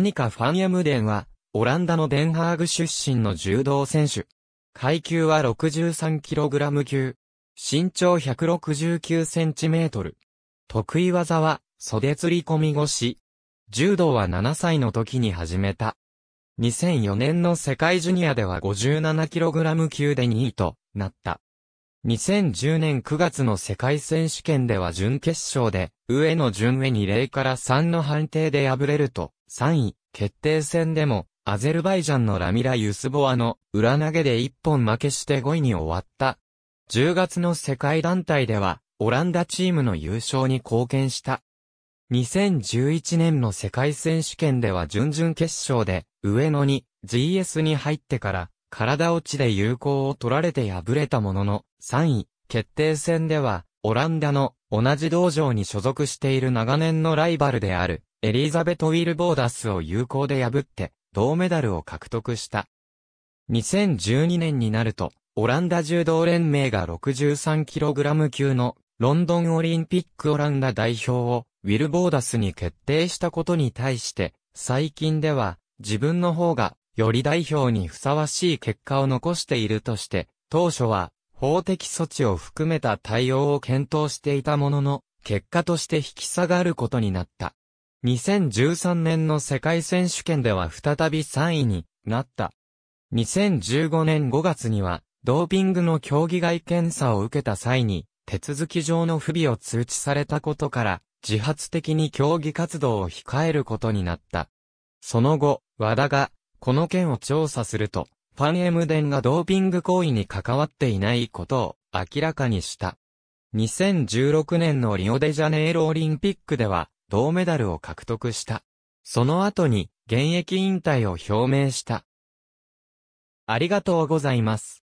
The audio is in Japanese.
ニかファン・ヤムデンは、オランダのデンハーグ出身の柔道選手。階級は 63kg 級。身長 169cm。得意技は、袖釣り込み腰。柔道は7歳の時に始めた。2004年の世界ジュニアでは 57kg 級で2位となった。2010年9月の世界選手権では準決勝で、上野順へに0から3の判定で敗れると、3位、決定戦でも、アゼルバイジャンのラミラ・ユスボアの裏投げで1本負けして5位に終わった。10月の世界団体では、オランダチームの優勝に貢献した。2011年の世界選手権では準々決勝で、上野に GS に入ってから、体落ちで有効を取られて敗れたものの、3位決定戦では、オランダの同じ道場に所属している長年のライバルである、エリザベト・ウィルボーダスを有効で破って、銅メダルを獲得した。2012年になると、オランダ柔道連盟が 63kg 級のロンドンオリンピックオランダ代表をウィルボーダスに決定したことに対して、最近では自分の方がより代表にふさわしい結果を残しているとして、当初は法的措置を含めた対応を検討していたものの、結果として引き下がることになった。2013年の世界選手権では再び3位になった。2015年5月には、ドーピングの競技外検査を受けた際に、手続き上の不備を通知されたことから、自発的に競技活動を控えることになった。その後、和田が、この件を調査すると、ファンエムデンがドーピング行為に関わっていないことを明らかにした。2016年のリオデジャネイロオリンピックでは銅メダルを獲得した。その後に現役引退を表明した。ありがとうございます。